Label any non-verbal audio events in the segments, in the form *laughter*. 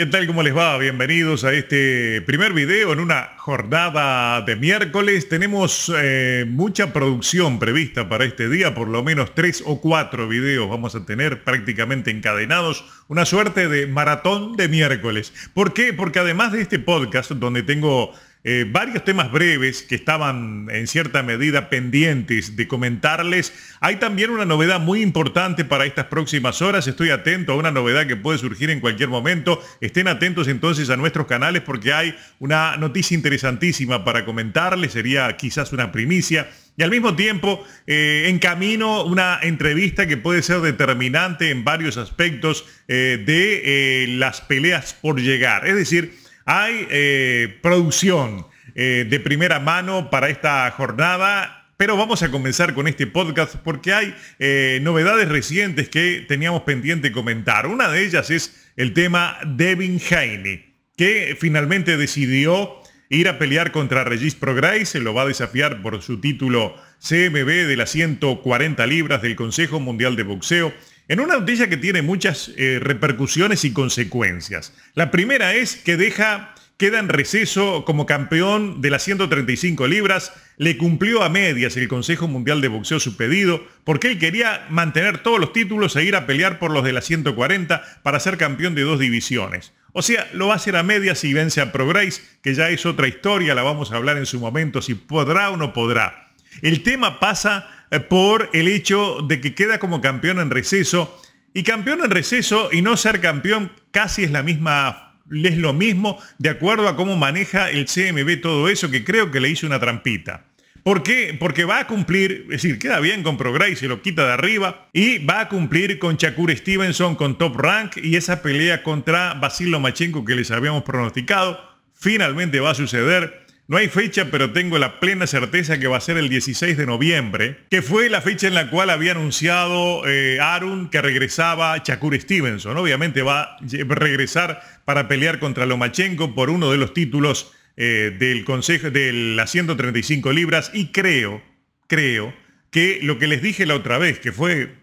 ¿Qué tal? ¿Cómo les va? Bienvenidos a este primer video en una jornada de miércoles. Tenemos eh, mucha producción prevista para este día, por lo menos tres o cuatro videos vamos a tener prácticamente encadenados. Una suerte de maratón de miércoles. ¿Por qué? Porque además de este podcast, donde tengo eh, varios temas breves que estaban en cierta medida pendientes de comentarles. Hay también una novedad muy importante para estas próximas horas. Estoy atento a una novedad que puede surgir en cualquier momento. Estén atentos entonces a nuestros canales porque hay una noticia interesantísima para comentarles. Sería quizás una primicia. Y al mismo tiempo, eh, en camino, una entrevista que puede ser determinante en varios aspectos eh, de las peleas por llegar. Es decir, hay eh, producción eh, de primera mano para esta jornada. Pero vamos a comenzar con este podcast porque hay eh, novedades recientes que teníamos pendiente comentar. Una de ellas es el tema Devin Haney, que finalmente decidió ir a pelear contra Regis Prograis. se lo va a desafiar por su título CMB de las 140 libras del Consejo Mundial de Boxeo en una noticia que tiene muchas eh, repercusiones y consecuencias. La primera es que deja, queda en receso como campeón de las 135 libras. Le cumplió a medias el Consejo Mundial de Boxeo su pedido porque él quería mantener todos los títulos e ir a pelear por los de las 140 para ser campeón de dos divisiones. O sea, lo va a hacer a medias y vence a Prograce, que ya es otra historia, la vamos a hablar en su momento, si podrá o no podrá. El tema pasa eh, por el hecho de que queda como campeón en receso. Y campeón en receso y no ser campeón casi es la misma es lo mismo de acuerdo a cómo maneja el CMB todo eso, que creo que le hizo una trampita. ¿Por qué? Porque va a cumplir, es decir, queda bien con Progray, se lo quita de arriba, y va a cumplir con Shakur Stevenson, con Top Rank, y esa pelea contra Basil machenko que les habíamos pronosticado, finalmente va a suceder. No hay fecha, pero tengo la plena certeza que va a ser el 16 de noviembre, que fue la fecha en la cual había anunciado eh, Arun que regresaba Chakur Stevenson. Obviamente va a regresar para pelear contra Lomachenko por uno de los títulos eh, del consejo de las 135 libras y creo, creo que lo que les dije la otra vez, que fue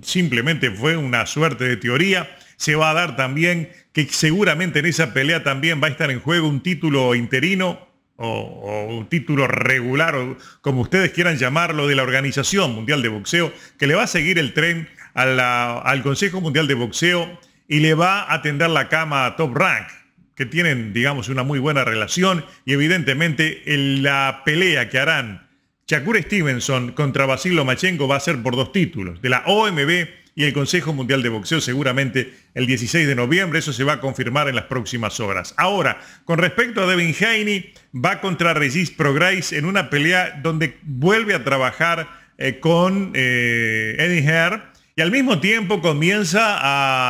simplemente fue una suerte de teoría, se va a dar también que seguramente en esa pelea también va a estar en juego un título interino o, un título regular, como ustedes quieran llamarlo, de la Organización Mundial de Boxeo, que le va a seguir el tren al Consejo Mundial de Boxeo y le va a atender la cama a Top Rank, que tienen, digamos, una muy buena relación y evidentemente la pelea que harán Shakur Stevenson contra Basil Lomachenko va a ser por dos títulos, de la OMB y el Consejo Mundial de Boxeo seguramente el 16 de noviembre. Eso se va a confirmar en las próximas horas. Ahora, con respecto a Devin Haney, va contra Regis Prograis en una pelea donde vuelve a trabajar eh, con eh, Eddie Herr. Y al mismo tiempo comienza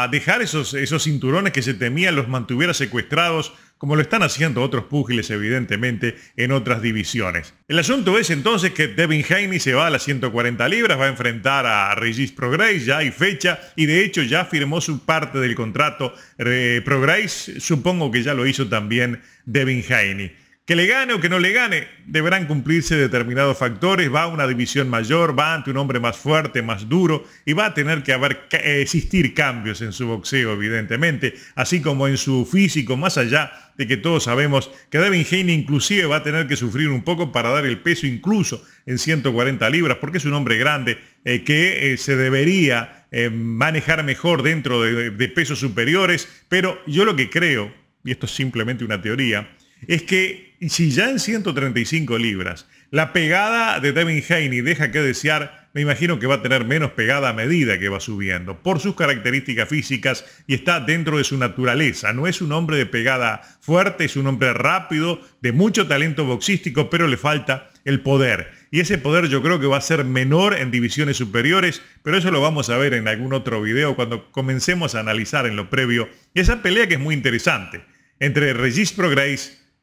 a dejar esos, esos cinturones que se temía los mantuviera secuestrados como lo están haciendo otros púgiles evidentemente en otras divisiones. El asunto es entonces que Devin Haney se va a las 140 libras, va a enfrentar a Regis Prograis, ya hay fecha y de hecho ya firmó su parte del contrato. Eh, Prograce. supongo que ya lo hizo también Devin Haney. Que le gane o que no le gane, deberán cumplirse determinados factores, va a una división mayor, va ante un hombre más fuerte, más duro, y va a tener que haber, eh, existir cambios en su boxeo, evidentemente, así como en su físico, más allá de que todos sabemos que Devin Haney inclusive va a tener que sufrir un poco para dar el peso incluso en 140 libras, porque es un hombre grande eh, que eh, se debería manejar mejor dentro de, de pesos superiores, pero yo lo que creo, y esto es simplemente una teoría, es que y si ya en 135 libras la pegada de Devin Haney deja que desear, me imagino que va a tener menos pegada a medida que va subiendo, por sus características físicas y está dentro de su naturaleza. No es un hombre de pegada fuerte, es un hombre rápido, de mucho talento boxístico, pero le falta el poder. Y ese poder yo creo que va a ser menor en divisiones superiores, pero eso lo vamos a ver en algún otro video cuando comencemos a analizar en lo previo esa pelea que es muy interesante entre Regis Pro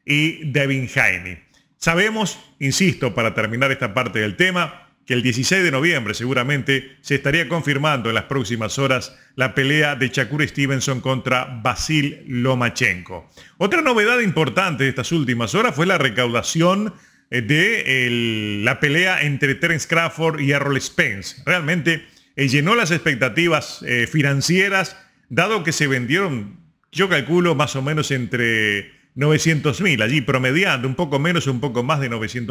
y Devin Jaime. Sabemos, insisto, para terminar esta parte del tema, que el 16 de noviembre seguramente se estaría confirmando en las próximas horas la pelea de Shakur Stevenson contra Basil Lomachenko. Otra novedad importante de estas últimas horas fue la recaudación eh, de la pelea entre Terence Crawford y Errol Spence. Realmente eh, llenó las expectativas eh, financieras, dado que se vendieron, yo calculo, más o menos entre 900.000, allí promediando, un poco menos, un poco más de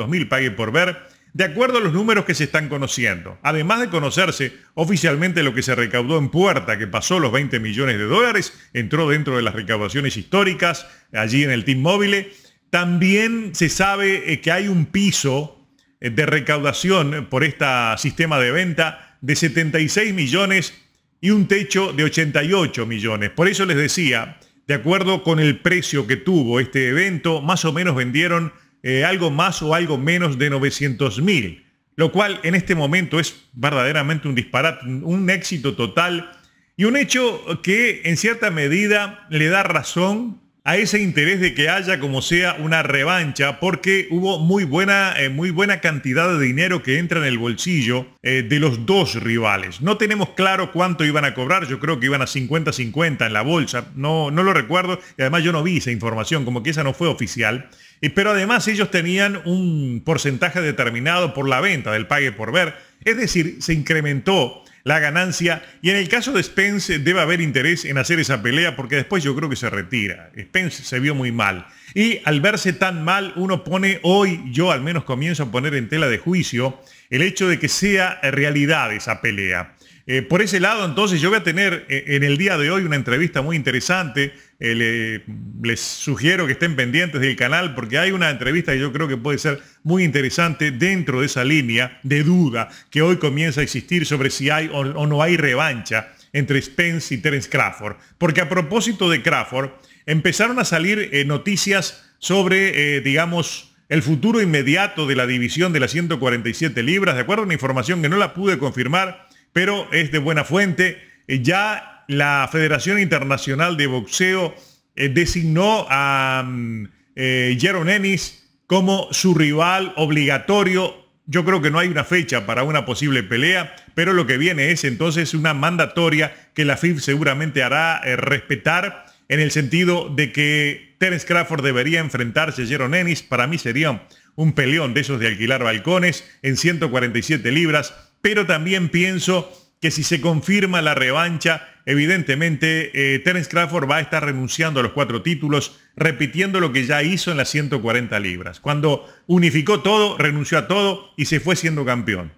mil pague por ver, de acuerdo a los números que se están conociendo. Además de conocerse oficialmente lo que se recaudó en Puerta, que pasó los 20 millones de dólares, entró dentro de las recaudaciones históricas, allí en el Team Móvil, también se sabe eh, que hay un piso eh, de recaudación por este sistema de venta de 76 millones y un techo de 88 millones. Por eso les decía, de acuerdo con el precio que tuvo este evento, más o menos vendieron eh, algo más o algo menos de 900 mil, lo cual en este momento es verdaderamente un disparate, un éxito total y un hecho que en cierta medida le da razón a ese interés de que haya como sea una revancha, porque hubo muy buena, eh, muy buena cantidad de dinero que entra en el bolsillo eh, de los dos rivales. No tenemos claro cuánto iban a cobrar, yo creo que iban a 50-50 en la bolsa, no, no lo recuerdo, y además yo no vi esa información, como que esa no fue oficial. Eh, pero además ellos tenían un porcentaje determinado por la venta del pague por ver, es decir, se incrementó la ganancia. Y en el caso de Spence debe haber interés en hacer esa pelea porque después yo creo que se retira. Spence se vio muy mal. Y al verse tan mal, uno pone hoy, yo al menos comienzo a poner en tela de juicio, el hecho de que sea realidad esa pelea. Eh, por ese lado, entonces, yo voy a tener eh, en el día de hoy una entrevista muy interesante. Eh, les sugiero que estén pendientes del canal porque hay una entrevista que yo creo que puede ser muy interesante dentro de esa línea de duda que hoy comienza a existir sobre si hay o, o no hay revancha entre Spence y Terence Crawford. Porque a propósito de Crawford, empezaron a salir noticias sobre, digamos, el futuro inmediato de la división de las 147 libras, de acuerdo a una información que no la pude confirmar pero es de buena fuente. Eh, ya la Federación Internacional de Boxeo eh, designó a mm, eh, Jaron Ennis como su rival obligatorio yo creo que no hay una fecha para una posible pelea, pero lo que viene es entonces una mandatoria que la FIF seguramente hará respetar en el sentido de que Terence Crawford debería enfrentarse a Jeron Ennis. Para mí sería un peleón de esos de alquilar balcones en 147 libras pero también pienso que si se confirma la revancha, evidentemente eh, Terence Crawford va a estar renunciando a los cuatro títulos, repitiendo lo que ya hizo en las 140 libras. Cuando unificó todo, renunció a todo y se fue siendo campeón.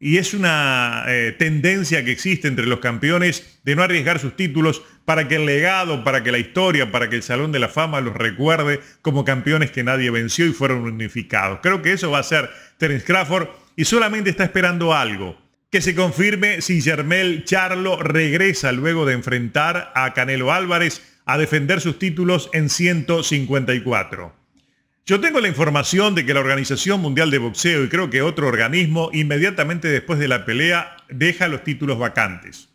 Y es una eh, tendencia que existe entre los campeones de no arriesgar sus títulos para que el legado, para que la historia, para que el Salón de la Fama los recuerde como campeones que nadie venció y fueron unificados. Creo que eso va a ser Terence Crawford y solamente está esperando algo, que se confirme si Germel Charlo regresa luego de enfrentar a Canelo Álvarez a defender sus títulos en 154. Yo tengo la información de que la Organización Mundial de Boxeo y creo que otro organismo inmediatamente después de la pelea deja los títulos vacantes.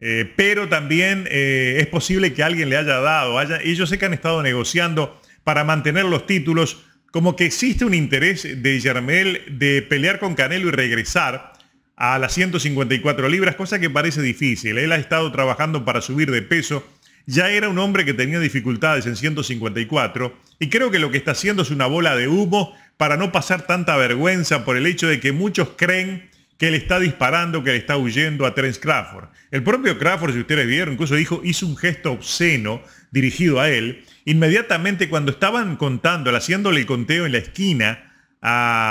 Eh, pero también eh, es posible que alguien le haya dado, haya, y sé que han estado negociando para mantener los títulos, como que existe un interés de jermel de pelear con Canelo y regresar a las 154 libras, cosa que parece difícil. Él ha estado trabajando para subir de peso. Ya era un hombre que tenía dificultades en 154 y creo que lo que está haciendo es una bola de humo para no pasar tanta vergüenza por el hecho de que muchos creen que le está disparando, que le está huyendo a Terence Crawford. El propio Crawford, si ustedes vieron, incluso dijo, hizo un gesto obsceno dirigido a él, inmediatamente cuando estaban contando, haciéndole el conteo en la esquina,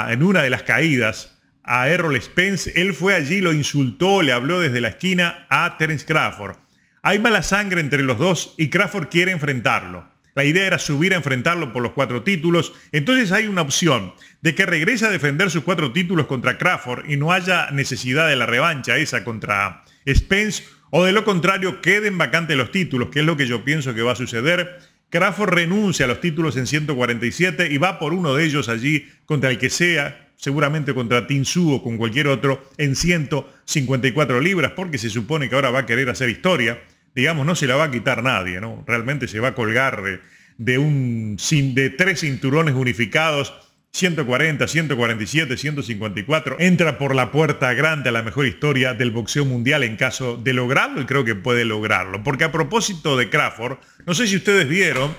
en una de las caídas, a Errol Spence, él fue allí, lo insultó, le habló desde la esquina a Terence Crawford. Hay mala sangre entre los dos y Crawford quiere enfrentarlo. La idea era subir a enfrentarlo por los cuatro títulos. Entonces hay una opción de que regrese a defender sus cuatro títulos contra Crawford y no haya necesidad de la revancha esa contra Spence o de lo contrario, queden vacantes los títulos, que es lo que yo pienso que va a suceder. Crafo renuncia a los títulos en 147 y va por uno de ellos allí contra el que sea, seguramente contra Tinsu o con cualquier otro, en 154 libras, porque se supone que ahora va a querer hacer historia. Digamos, no se la va a quitar nadie, ¿no? Realmente se va a colgar de tres cinturones unificados 140, 147, 154. Entra por la puerta grande a la mejor historia del boxeo mundial en caso de lograrlo y creo que puede lograrlo. Porque a propósito de Crawford, no sé si ustedes vieron,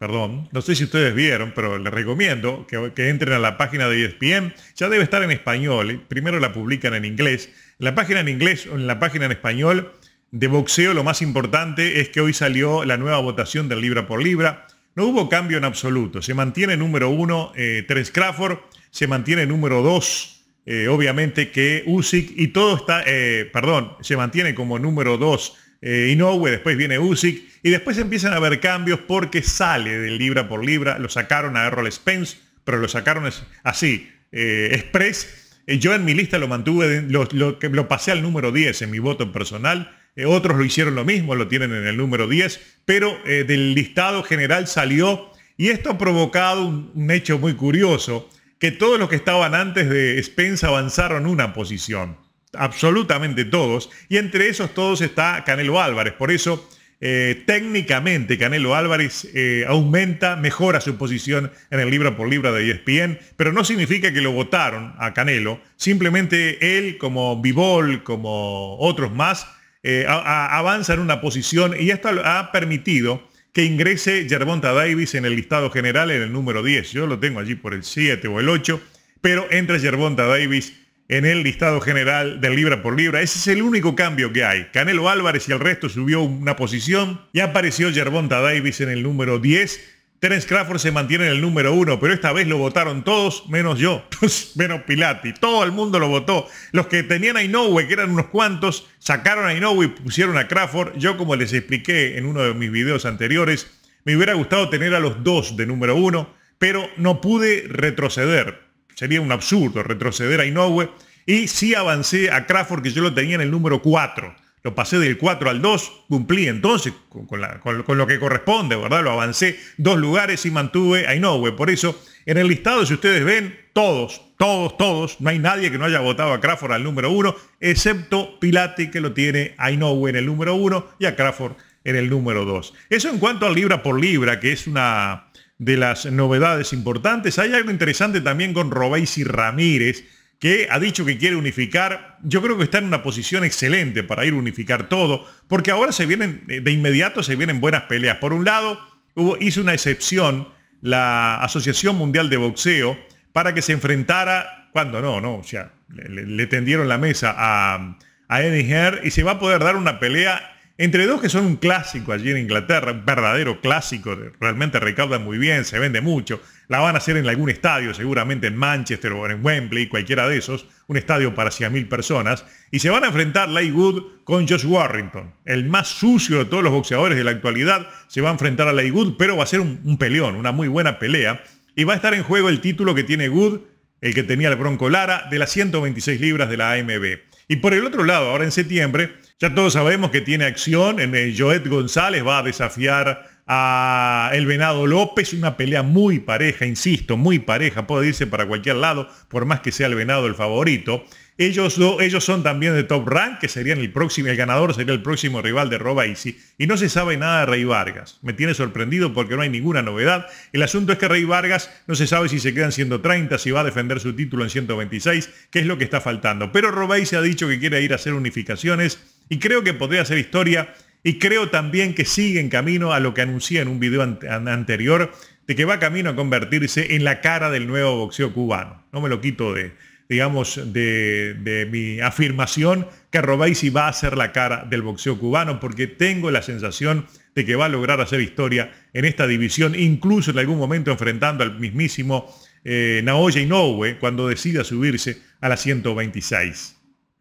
perdón, no sé si ustedes vieron, pero les recomiendo que, entren a la página de ESPN. Ya debe estar en español, primero la publican en inglés. La página en inglés o en la página en español de boxeo lo más importante es que hoy salió la nueva votación del libra por libra no hubo cambio en absoluto. Se mantiene número uno eh, Crawford, se mantiene número dos, eh, obviamente, que Usyk y todo está, eh, perdón, se mantiene como número dos eh, Inoue, después viene Usyk y después empiezan a haber cambios porque sale del libra por libra. Lo sacaron a Errol Spence, pero lo sacaron así, express. Yo en mi lista lo mantuve, lo, lo pasé al número 10 en mi voto personal eh, otros lo hicieron lo mismo, lo tienen en el número 10, pero eh, del listado general salió y esto ha provocado un, hecho muy curioso, que todos los que estaban antes de Spence avanzaron una posición, absolutamente todos, y entre esos todos está Canelo Álvarez, por eso... Eh, técnicamente Canelo Álvarez aumenta, mejora su posición en el libro por libro de ESPN, pero no significa que lo votaron a Canelo, simplemente él como Bivol, como otros más, eh, avanza en una posición y esto ha permitido que ingrese Yerbonta Davis en el listado general en el número 10. Yo lo tengo allí por el 7 o el 8, pero entra Yerbonta Davis en el listado general del libra por libra. Ese es el único cambio que hay. Canelo Álvarez y el resto subió una posición y apareció Gervonta Davis en el número 10 Terence Crawford se mantiene en el número uno, pero esta vez lo votaron todos, menos yo, *laughs* menos Pilati. Todo el mundo lo votó. Los que tenían a Inoue, que eran unos cuantos, sacaron a Inoue y pusieron a Crawford. Yo, como les expliqué en uno de mis videos anteriores, me hubiera gustado tener a los dos de número uno, pero no pude retroceder. Sería un absurdo retroceder a Inoue. Y sí avancé a Crawford, que yo lo tenía en el número cuatro. Lo pasé del 4 al 2, cumplí entonces con, lo que corresponde, ¿verdad? Lo avancé dos lugares y mantuve a Inoue. Por eso, en el listado, si ustedes ven, todos, todos, todos, no hay nadie que no haya votado a Crawford al número 1, excepto Pilati, que lo tiene a Inoue en el número 1 y a Crawford en el número 2. Eso en cuanto a libra por libra, que es una de las novedades importantes. Hay algo interesante también con Robéis Ramírez, que ha dicho que quiere unificar. Yo creo que está en una posición excelente para ir a unificar todo, porque ahora se vienen, eh, de inmediato se vienen buenas peleas. Por un lado, hubo, hizo una excepción la Asociación Mundial de Boxeo para que se enfrentara, cuando no, no, o sea, le, tendieron la mesa a, a Eddie y se va a poder dar una pelea entre dos que son un clásico allí en Inglaterra, un verdadero clásico, realmente recaudan muy bien, se vende mucho, la van a hacer en algún estadio, seguramente en Manchester o en Wembley, cualquiera de esos, un estadio para 100.000 personas, y se van a enfrentar Wood con Josh Warrington, el más sucio de todos los boxeadores de la actualidad, se va a enfrentar a Wood, pero va a ser un, un peleón, una muy buena pelea, y va a estar en juego el título que tiene Good, el que tenía el Bronco Lara, de las 126 libras de la AMB. Y por el otro lado, ahora en septiembre, ya todos sabemos que tiene acción. En el eh, Joet González va a desafiar a El Venado López. Una pelea muy pareja, insisto, muy pareja. Puede irse para cualquier lado, por más que sea El Venado el favorito. Ellos, ellos son también de Top Rank, que serían el próximo, el ganador sería el próximo rival de Robaisi. Y no se sabe nada de Rey Vargas. Me tiene sorprendido porque no hay ninguna novedad. El asunto es que Rey Vargas no se sabe si se queda en 130, si va a defender su título en 126, que es lo que está faltando. Pero Robaisi ha dicho que quiere ir a hacer unificaciones y creo que podría hacer historia y creo también que sigue en camino a lo que anuncié en un video anterior, de que va camino a convertirse en la cara del nuevo boxeo cubano. No me lo quito de, digamos, de, mi afirmación que Robaisi va a ser la cara del boxeo cubano, porque tengo la sensación de que va a lograr hacer historia en esta división, incluso en algún momento enfrentando al mismísimo eh, Naoya Inoue cuando decida subirse a la 126.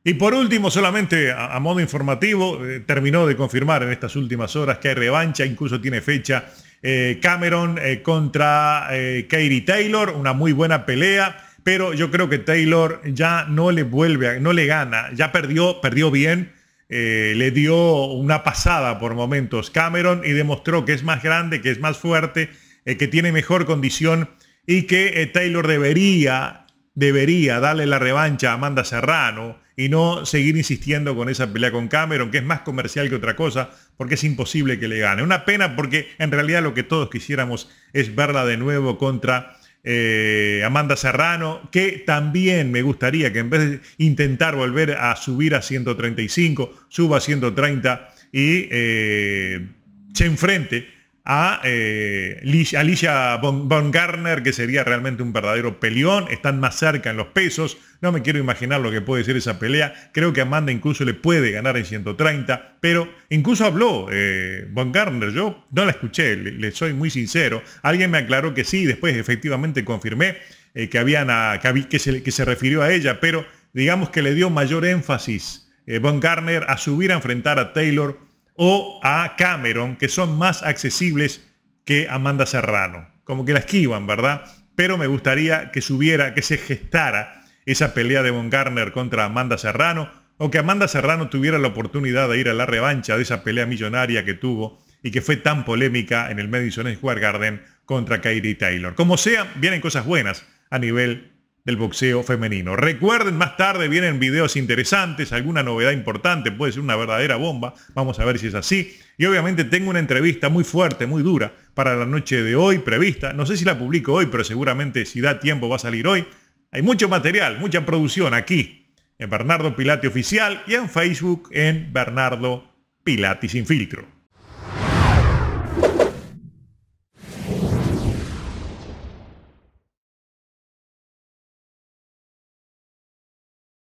Y por último, solamente a, modo informativo, eh, terminó de confirmar en estas últimas horas que hay revancha, incluso tiene fecha eh, Cameron eh, contra Katie Taylor, una muy buena pelea, pero yo creo que Taylor ya no le vuelve, no le gana, ya perdió, perdió bien, le dio una pasada por momentos Cameron y demostró que es más grande, que es más fuerte, que tiene mejor condición y que Taylor debería, debería darle la revancha a Amanda Serrano y no seguir insistiendo con esa pelea con Cameron, que es más comercial que otra cosa, porque es imposible que le gane. Una pena porque en realidad lo que todos quisiéramos es verla de nuevo contra eh, Amanda Serrano, que también me gustaría que en vez de intentar volver a subir a 135, suba a 130 y eh, se enfrente a Alicia eh, von, Garner, que sería realmente un verdadero peleón. Están más cerca en los pesos. No me quiero imaginar lo que puede ser esa pelea. Creo que Amanda incluso le puede ganar en 130, pero incluso habló eh, Von Garner. Yo no la escuché, le, soy muy sincero. Alguien me aclaró que sí, después efectivamente confirmé eh, que, habían a, que, que, se, refirió a ella, pero digamos que le dio mayor énfasis Von Garner a subir a enfrentar a Taylor o a Cameron, que son más accesibles que Amanda Serrano. Como que la esquivan, ¿verdad? Pero me gustaría que subiera, que se gestara esa pelea de Von Garner contra Amanda Serrano, o que Amanda Serrano tuviera la oportunidad de ir a la revancha de esa pelea millonaria que tuvo y que fue tan polémica en el Madison Square Garden contra Kairi Taylor. Como sea, vienen cosas buenas a nivel del boxeo femenino. Recuerden, más tarde vienen videos interesantes, alguna novedad importante, puede ser una verdadera bomba, vamos a ver si es así. Y obviamente tengo una entrevista muy fuerte, muy dura, para la noche de hoy prevista. No sé si la publico hoy, pero seguramente si da tiempo va a salir hoy. Hay mucho material, mucha producción aquí, en Bernardo Pilati Oficial y en Facebook en Bernardo Pilati Sin Filtro.